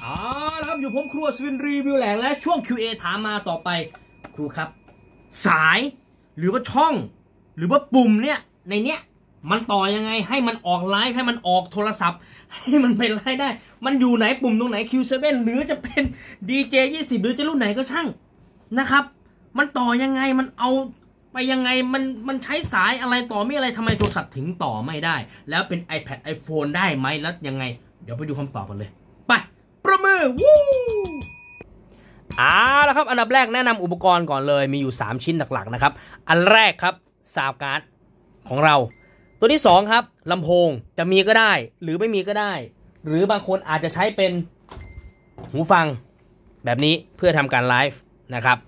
เอาลวครับอยู่ผมครัวสวินรีวิวแหลกและช่วง QA ถามมาต่อไปครูครับ สายหรือว่าช่อง หรือว่าปุ่มเนี่ยในเนี้ย มันต่อยังไงให้มันออกไลฟ์ ให้มันออกโทรศัพท์ ให้มันไปไลฟ์ได้ มันอยู่ไหนปุ่ม ตรงไหน Q7 หรือจะเป็น DJ 20หรือจะรุ่นไหนก็ช่างนะครับ มันต่อยังไงมันเอาไปยังไง มันมันใช้สายอะไรต่อไม่อะไรทำไมโทรศัพท์ถึงต่อไม่ได้ แล้วเป็น iPad iPhone ได้ไหมแล้วยังไง เดี๋ยวไปดูคำตอบกันเลยไปประมือวู้อ่าแล้วครับอันดับแรกแนะนำอุปกรณ์ก่อนเลย มีอยู่ 3 ชิ้นหลักๆนะครับ อันแรกครับซาวการ์ดของเรา ตัวที่2ครับลำโพงจะมีก็ได้หรือไม่มีก็ได้ หรือบางคนอาจจะใช้เป็นหูฟังแบบนี้เพื่อทำการไลฟ์นะครับ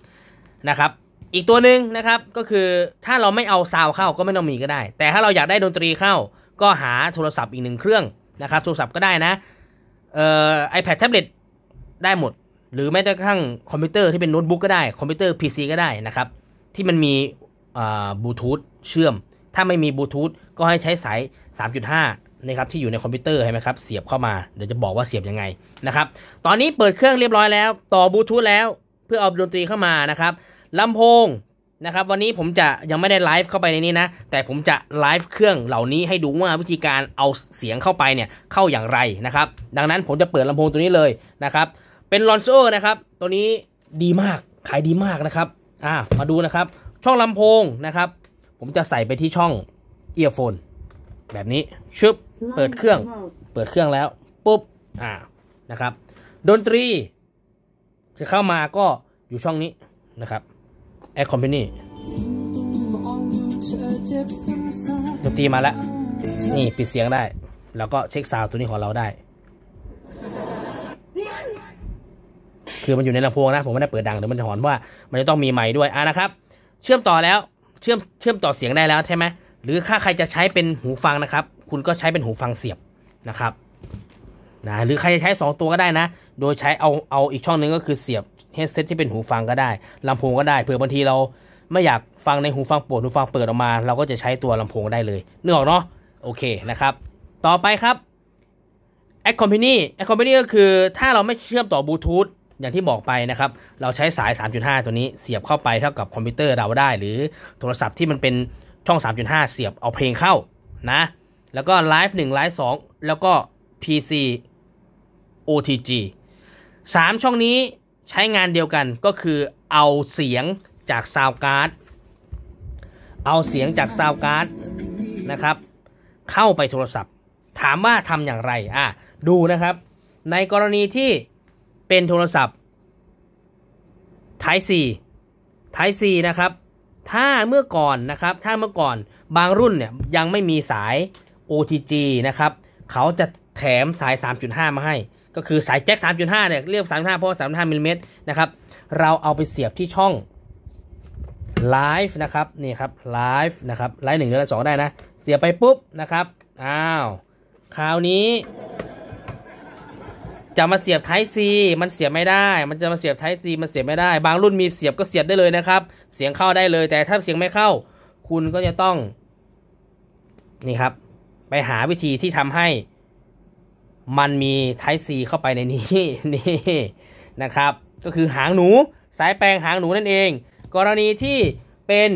นะครับ อีกตัวหนึ่งนะครับก็คือถ้าเราไม่เอาซาวเข้าก็ไม่ต้องมีก็ได้ แต่ถ้าเราอยากได้ดนตรีเข้า ก็หาโทรศัพท์อีกหนึ่งเครื่องนะครับ โทรศัพท์ก็ได้นะไอแพดแท็บเล็ตได้หมด หรือแม้กระทั่งคอมพิวเตอร์ที่เป็นโน้ตบุ๊กก็ได้คอมพิวเตอร์ PC ก็ได้นะครับ ที่มันมีบลูทูธเชื่อม ถ้าไม่มีบลูทูธก็ให้ใช้สาย3.5นะครับที่อยู่ในคอมพิวเตอร์ใช่ไหมครับ เสียบเข้ามาเดี๋ยวจะบอกว่าเสียบยังไงนะครับตอนนี้เปิดเครื่องเรียบร้อยแล้วต่อบลูทูธแล้วเพื่อเอาดนตรีเข้ามานะครับลำโพงนะครับวันนี้ผมจะยังไม่ได้ไลฟ์เข้าไปในนี้นะ แต่ผมจะไลฟ์เครื่องเหล่านี้ให้ดูว่าวิธีการเอาเสียงเข้าไปเนี่ยเข้าอย่างไรนะครับ ดังนั้นผมจะเปิดลำโพงตัวนี้เลยนะครับเป็นลอนโซนะครับตัวนี้ดีมากขายดีมากนะครับ อ่ามาดูนะครับ ช่องลำโพงนะครับผมจะใส่ไปที่ช่องเอียร์โฟนแบบนี้ชึบเปิดเครื่อง เปิดเครื่องแล้วปุ๊บอ่านะครับ ดนตรี จะเข้ามาก็อยู่ช่องนี้นะครับแอคคอมเพนีดนตรีมาแล้วนี่ปิดเสียงได้ แล้วก็เช็คซาวตัวนี้ของเราได้ คือมันอยู่ในลำโพงนะ ผมไม่ได้เปิดดังเดี๋ยวมันจะหอนว่า มันจะต้องมีไม้ด้วยอ่ะนะครับ เชื่อมต่อแล้วเชื่อมเชื่อมต่อเสียงได้แล้วใช่ไหมหรือถ้าใครจะใช้เป็นหูฟังนะครับ คุณก็ใช้เป็นหูฟังเสียบนะครับนะหรือใครจะใช้2ตัวก็ได้นะ โดยใช้เอาเอาอีกช่องนึงก็คือเสียบเฮดเซตที่เป็นหูฟังก็ได้ลำโพงก็ได้เผื่อบางทีเรา ไม่อยากฟังในหูฟังปวดหูฟังเปิดออกมา เราก็จะใช้ตัวลำโพงได้เลย เนื้อออกเนาะโอเคนะครับ ต่อไปครับแอคคอมพานีแอคคอมพานีก็คือถ้าเราไม่เชื่อมต่อบลูทูธอย่างที่บอกไปนะครับ เราใช้สาย 3.5 ตัวนี้เสียบเข้าไปเท่ากับคอมพิวเตอร์เราได้ หรือโทรศัพท์ที่มันเป็นช่อง 3.5 เสียบเอาเพลงเข้านะแล้วก็ไลฟ์1ไลฟ์2แล้วก็ PC OTG 3 ช่องนี้ใช้งานเดียวกันก็คือเอาเสียงจากซาวการ์ด เอาเสียงจากซาวการ์ดนะครับเข้าไปโทรศัพท์ ถามว่าทำอย่างไรอ่ะดูนะครับ ในกรณีที่เป็นโทรศัพท์ไท p ี C t y สี่นะครับถ้าเมื่อก่อนนะครับถ้าเมื่อก่อนบางรุ่นเนี่ยยังไม่มีสาย OTG นะครับเขาจะแถมสาย 3.5 มาให้ก็คือสายแจ็ค 3.5เนี่ยเรียก3.5 เพราะ3.5 มิลลิเมตรนะครับ เราเอาไปเสียบที่ช่องไลฟ์นะครับนี่ครับไลฟ์นะครับไลฟ์หนึ่งหรือสองได้นะ เสียบไปปุ๊บนะครับ อ้าว คราวนี้ จะมาเสียบไทซีมันเสียบไม่ได้ มันจะมาเสียบไทซีมันเสียบไม่ได้ บางรุ่นมีเสียบก็เสียบได้เลยนะครับ เสียงเข้าได้เลย แต่ถ้าเสียงไม่เข้า คุณก็จะต้อง นี่ครับ ไปหาวิธีที่ทำให้มันมีไท p ีเข้าไปในนี้นี่นะครับ ก็คือหางหนูสายแปลงหางหนูนั่นเอง กรณีที่เป็น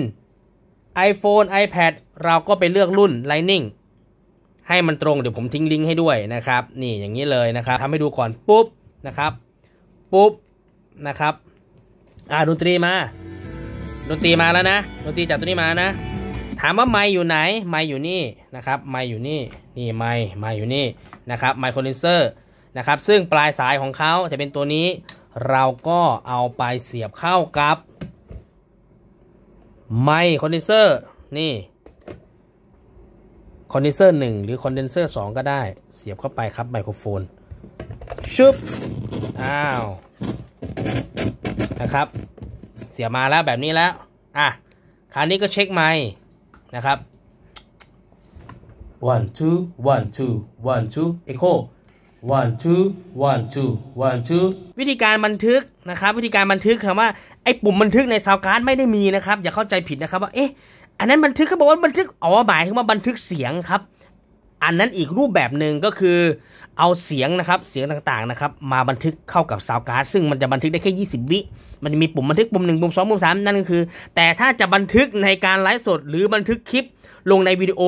iPhone iPad เราก็ไปเลือกรุ่น Lightning ให้มันตรง เดี๋ยวผมทิ้งลิงก์ให้ด้วยนะครับนี่อย่างนี้เลยนะครับทำให้ดูก่อนปุ๊บ นะครับ ปุ๊บ นะครับอ่าดนตรีมาดนตรีมาแล้วนะดนตรีจากตัวนี้มานะถามว่าไมอยู่ไหนไมอยู่นี่นะครับ ไมอยู่นี่นี่ไมไมอยู่นี่นะครับไมโครเลนเซอร์นะครับ ซึ่งปลายสายของเขาจะเป็นตัวนี้ เราก็เอาไปเสียบเข้ากับไมโครเลนเซอร์นี่คอนเดนเซอร์หนึ่งหรือคอนเดนเซอร์สองก็ได้ เสียบเข้าไปครับไมโครโฟนชึบอ้าวนะครับ เสียบมาแล้วแบบนี้แล้วอ่ะคราวนี้ก็เช็คไมค์นะครับ one two one two one two echo one two one two one two วิธีการบันทึกนะครับวิธีการบันทึกคาว่าไอ้ปุ่มบันทึกในซาวการ์ดไม่ได้มีนะครับ อย่าเข้าใจผิดนะครับว่าเอ๊ะอันนั้นบันทึกเขาบอกว่าบันทึกอ๋อหมายถึงว่าบันทึกเสียงครับอันนั้นอีกรูปแบบหนึ่งก็คือ เอาเสียงนะครับ เสียงต่างๆนะครับมาบันทึกเข้ากับซาวการ์ดซึ่งมันจะบันทึกได้แค่ 20 วิมันจะมีปุ่มบันทึกปุ่มหนึ่งปุ่มสองปุ่มสามนั่นก็คือ แต่ถ้าจะบันทึกในการไลฟ์สด หรือบันทึกคลิปลงในวิดีโอ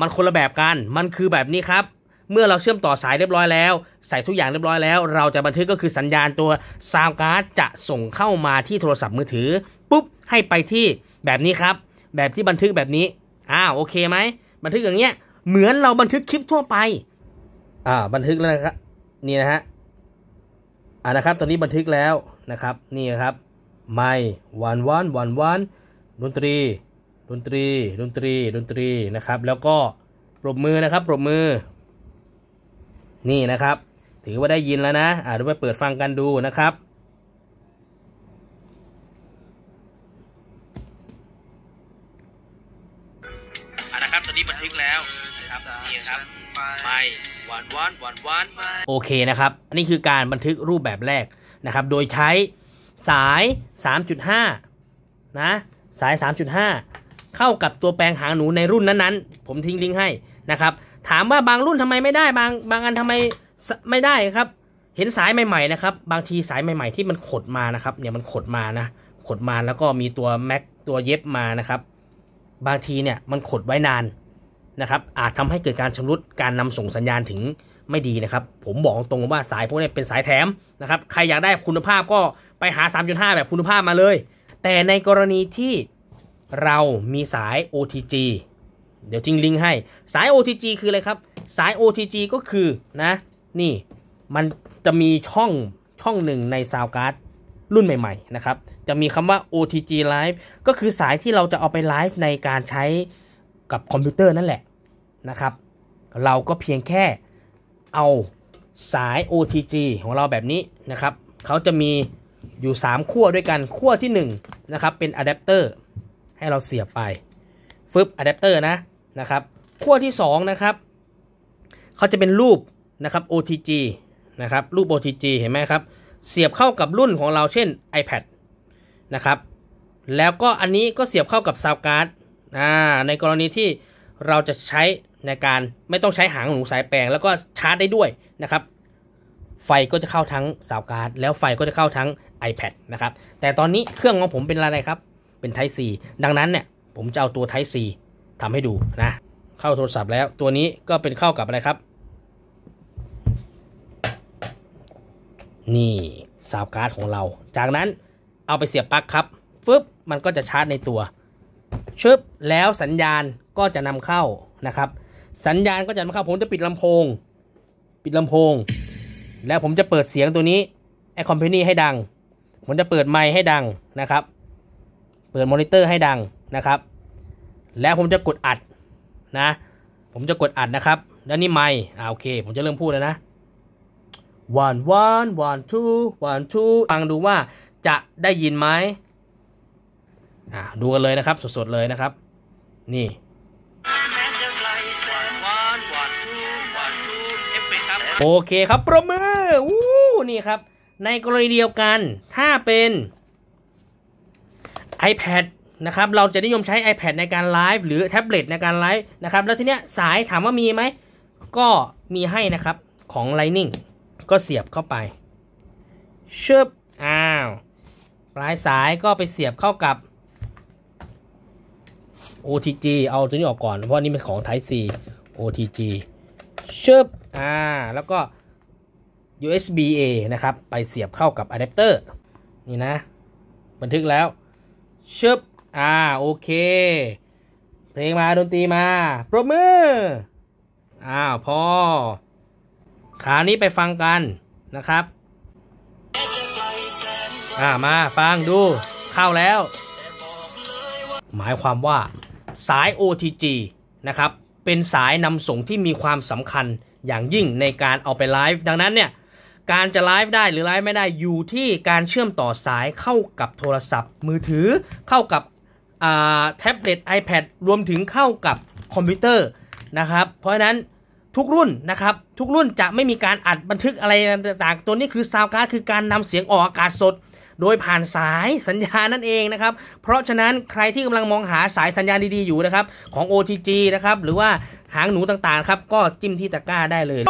มันคนละแบบกันมันคือแบบนี้ครับ เมื่อเราเชื่อมต่อสายเรียบร้อยแล้วใส่ทุกอย่างเรียบร้อยแล้ว เราจะบันทึกก็คือสัญญาณตัวซาวการ์ดจะส่งเข้ามาที่โทรศัพท์มือถือ ปุ๊บให้ไปที่แบบนี้ครับ แบบที่บันทึกแบบนี้อ้าวโอเคไหมบันทึกอย่างเงี้ยเหมือนเราบันทึกคลิปทั่วไป อ่า บันทึกแล้วนะครับ นี่นะฮะ อ่านะครับ ตอนนี้บันทึกแล้วนะครับ นี่ครับ ไม่หวานหวานหวานหวานดนตรี ดนตรี ดนตรี ดนตรี นะครับ แล้วก็ ปรบมือนะครับ ปรบมือ นี่นะครับ ถือว่าได้ยินแล้วนะ อ่าดูไปเปิดฟังกันดูนะครับไม่หวานหวานหวานหวานโอเคนะครับอันนี้คือการบันทึกรูปแบบแรกนะครับ โดยใช้สาย 3.5 นะ สาย 3.5 เข้ากับตัวแปลงหางหนูในรุ่นนั้น ๆ ผมทิ้งลิงก์ให้นะครับ ถามว่าบางรุ่นทำไมไม่ได้ บาง บางอันทำไมไม่ได้ครับ เห็นสายใหม่ ๆนะครับ บางทีสายใหม่ๆที่มันขดมานะครับ เนี่ยมันขดมานะ ขดมา แล้วก็มีตัวแม็กตัวเย็บมานะครับ บางทีเนี่ยมันขดไว้นานนะครับอาจทำให้เกิดการชำรุดการนำส่งสัญญาณถึงไม่ดีนะครับ ผมบอกตรงว่าสายพวกนี้เป็นสายแถมนะครับ ใครอยากได้คุณภาพก็ไปหา 3.5 แบบคุณภาพมาเลย แต่ในกรณีที่เรามีสาย OTG เดี๋ยวทิ้งลิงก์ให้สาย OTG คืออะไรครับ สาย OTG ก็คือนะ นี่มันจะมีช่องช่องหนึ่งในซาวการ์ดรุ่นใหม่ๆนะครับจะมีคำว่า OTG Live ก็คือสายที่เราจะเอาไปไลฟ์ในการใช้กับคอมพิวเตอร์นั่นแหละนะครับ เราก็เพียงแค่เอาสาย OTG ของเราแบบนี้นะครับเขาจะมีอยู่ 3 ขั้วด้วยกันขั้วที่1นะครับเป็นอะแดปเตอร์ให้เราเสียบไปฟึบอะแดปเตอร์นะนะครับขั้วที่2นะครับเขาจะเป็นรูปนะครับ OTG นะครับรูป OTG เห็นไหมครับ เสียบเข้ากับรุ่นของเราเช่น iPad นะครับ แล้วก็อันนี้ก็เสียบเข้ากับซาวการ์ดในกรณีที่เราจะใช้ในการไม่ต้องใช้หางหนูสายแปลง แล้วก็ชาร์จได้ด้วยนะครับ ไฟก็จะเข้าทั้งสาวการ์ด แล้วไฟก็จะเข้าทั้ง iPad นะครับแต่ตอนนี้เครื่องของผมเป็นอะไรครับเป็น Type C ดังนั้นเนี่ยผมจะเอาตัว Type C ทำให้ดูนะเข้าโทรศัพท์แล้วตัวนี้ก็เป็นเข้ากับอะไรครับ นี่สาวการ์ดของเรา จากนั้นเอาไปเสียบปลั๊กครับฟึบมันก็จะชาร์จในตัวชึบแล้วสัญญาณก็จะนำเข้านะครับ สัญญาณก็จะนำเข้าผมจะปิดลำโพง ปิดลำโพง แล้วผมจะเปิดเสียงตัวนี้ไอคอมเพนีให้ดัง ผมจะเปิดไมค์ให้ดังนะครับ เปิดมอนิเตอร์ให้ดังนะครับ แล้วผมจะกดอัดนะ ผมจะกดอัดนะครับแล้วนี่ไมค์อ่าโอเค ผมจะเริ่มพูดแล้วนะ one one one two one two ฟังดูว่าจะได้ยินไหมอ่ะดูกันเลยนะครับ สด ๆ เลยนะครับ นี่ โอเคครับประมือวู้นี่ครับในกรณีเดียวกันถ้าเป็น iPad นะครับ เราจะนิยมใช้ iPad ในการไลฟ์หรือแท็บเล็ตในการไลฟ์นะครับแล้วทีเนี้ยสายถามว่ามีไหม ก็มีให้นะครับ ของ Lightning ก็เสียบเข้าไปเชิบอ้าวปลายสายก็ไปเสียบเข้ากับ OTG เอาตัวนี้ออกก่อน เพราะนี่เป็นของ Type C OTG ชึบอ่า แล้วก็ USB A นะครับ ไปเสียบเข้ากับอะแดปเตอร์นี่นะ บันทึกแล้วชึบอ่า โอเค เพลงมาดนตรีมาปรบมืออ้าวพอ ขานี้ไปฟังกันนะครับ อ่า มา ฟัง ดูเข้าแล้ว หมายความว่าสาย OTG นะครับ เป็นสายนำส่งที่มีความสำคัญอย่างยิ่งในการเอาไปไลฟ์ดังนั้นเนี่ย การจะไลฟ์ได้หรือไลฟ์ไม่ได้อยู่ที่การเชื่อมต่อสายเข้ากับโทรศัพท์ มือถือเข้ากับแท็บเล็ต iPad รวมถึงเข้ากับคอมพิวเตอร์นะครับ เพราะฉะนั้นทุกรุ่นนะครับ ทุกรุ่นจะไม่มีการอัดบันทึกอะไรต่างๆ ตัวนี้คือซาวการ์ดคือการนำเสียงออกอากาศสดโดยผ่านสายสัญญานั่นเองนะครับ เพราะฉะนั้นใครที่กำลังมองหาสายสัญญาณดีๆ อยู่นะครับ ของ OTG นะครับ หรือว่าหางหนูต่างๆครับ ก็จิ้มที่ตะกร้าได้เลย